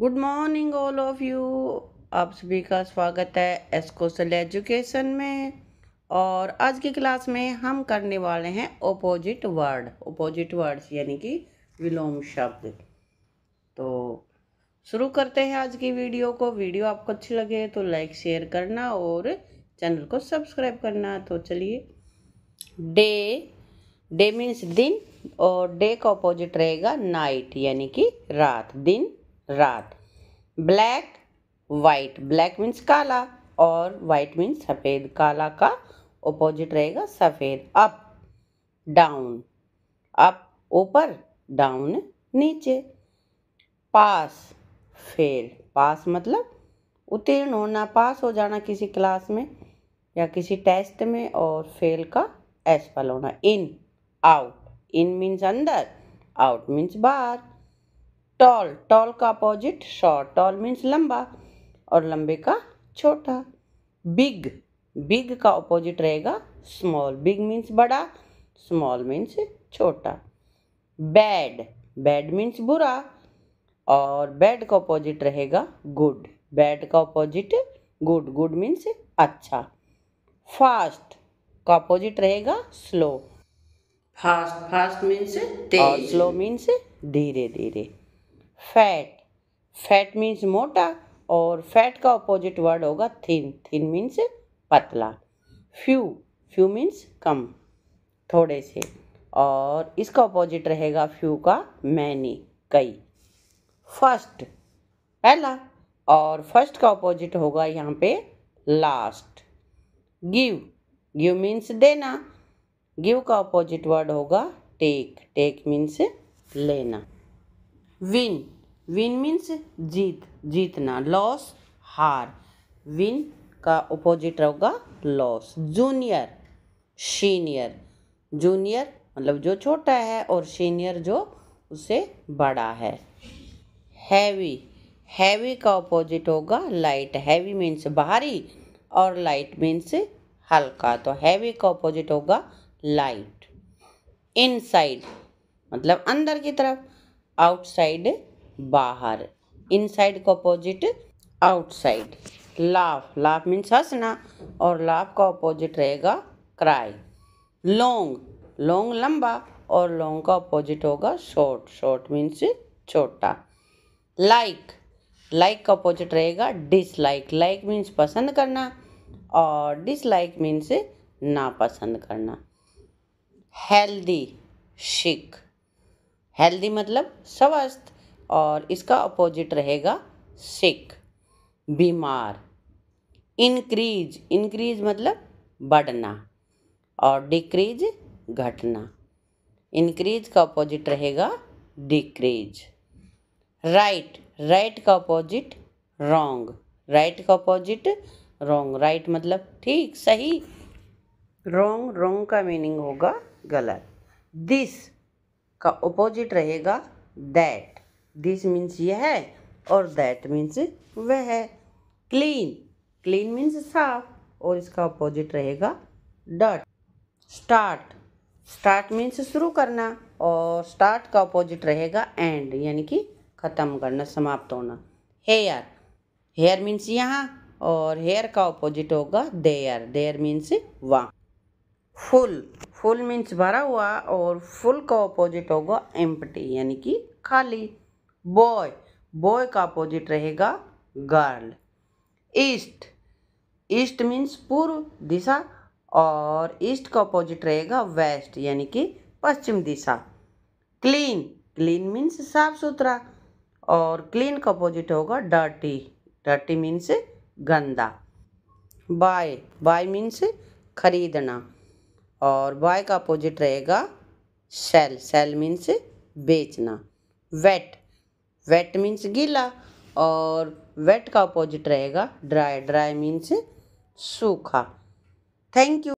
good morning all of you आप सभी का स्वागत है एस्कोसल एजुकेशन में और आज की क्लास में हम करने वाले हैं ओपोजिट वर्ड ओपोजिट वर्ड्स यानी कि विलोम शब्द तो शुरू करते हैं आज की वीडियो को वीडियो आपको अच्छी लगे तो लाइक शेयर करना और चैनल को सब्सक्राइब करना तो चलिए डे डे मीन्स दिन और डे का ऑपोजिट रहेगा नाइट यानी कि रात दिन रात ब्लैक वाइट ब्लैक मीन्स काला और वाइट मीन्स सफ़ेद काला का ऑपोजिट रहेगा सफ़ेद अप डाउन अप ऊपर डाउन नीचे पास फेल पास मतलब उत्तीर्ण होना पास हो जाना किसी क्लास में या किसी टेस्ट में और फेल का असफल होना इन आउट इन मीन्स अंदर आउट मीन्स बाहर टॉल टॉल का अपोजिट शॉर्ट टॉल मीन्स लंबा और लंबे का छोटा बिग बिग का अपोजिट रहेगा स्मॉल बिग मीन्स बड़ा स्मॉल मीन्स छोटा बैड बैड मीन्स बुरा और बैड का अपोजिट रहेगा गुड बैड का अपोजिट गुड गुड मीन्स अच्छा फास्ट का अपोजिट रहेगा स्लो फास्ट फास्ट मीन्स तेज और स्लो मीन्स धीरे धीरे फैट फैट मीन्स मोटा और फैट का अपोजिट वर्ड होगा थिन थिन मीन्स पतला फ्यू फ्यू मीन्स कम थोड़े से और इसका अपोजिट रहेगा फ्यू का मैनी कई फर्स्ट पहला और फर्स्ट का अपोजिट होगा यहाँ पे लास्ट गिव गिव मीन्स देना गिव का अपोजिट वर्ड होगा टेक टेक मीन्स लेना विन विन मीन्स जीत जीतना लॉस हार विन का अपोजिट होगा लॉस जूनियर सीनियर जूनियर मतलब जो छोटा है और सीनियर जो उससे बड़ा है हैवी हैवी का अपोजिट होगा लाइट हैवी मीन्स भारी और लाइट मीन्स हल्का तो हैवी का अपोजिट होगा लाइट इनसाइड मतलब अंदर की तरफ आउटसाइड बाहर इनसाइड का opposite outside laugh laugh means हंसना और लाफ का अपोजिट रहेगा क्राई लोंग लोंग लंबा और लोंग का अपोजिट होगा शॉर्ट शॉर्ट मीन्स छोटा लाइक लाइक का अपोजिट रहेगा डिसलाइक लाइक मीन्स पसंद करना और डिसलाइक मीन्स नापसंद करना हेल्दी शिक हेल्दी मतलब स्वस्थ और इसका अपोजिट रहेगा सिक बीमार इंक्रीज इंक्रीज मतलब बढ़ना और डिक्रीज घटना इंक्रीज का अपोजिट रहेगा डिक्रीज राइट राइट का अपोजिट रॉन्ग राइट का अपोजिट रॉन्ग राइट मतलब ठीक सही रॉन्ग रोंग का मीनिंग होगा गलत दिस का ऑपोजिट रहेगा दैट दिस मीन्स यह है और दैट मीन्स वह है क्लीन क्लीन मीन्स साफ और इसका ऑपोजिट रहेगा डट स्टार्ट स्टार्ट मीन्स शुरू करना और स्टार्ट का अपोजिट रहेगा एंड यानी कि ख़त्म करना समाप्त होना हेयर हेयर मीन्स यहाँ और हेयर का अपोजिट होगा देयर देयर मीन्स वहाँ फुल फुल मीन्स भरा हुआ और फुल का अपोजिट होगा एम्पटी यानी कि खाली बॉय बॉय का अपोजिट रहेगा गर्ल ईस्ट ईस्ट मीन्स पूर्व दिशा और ईस्ट का अपोजिट रहेगा वेस्ट यानी कि पश्चिम दिशा क्लीन क्लीन मीन्स साफ सुथरा और क्लीन का अपोजिट होगा डर्टी डर्टी मीन्स गंदा बाय बाय मीन्स खरीदना और बॉय का अपोजिट रहेगा सेल सेल मीन्स बेचना वेट वेट मीन्स गीला और वेट का अपोजिट रहेगा ड्राई ड्राई मीन्स सूखा थैंक यू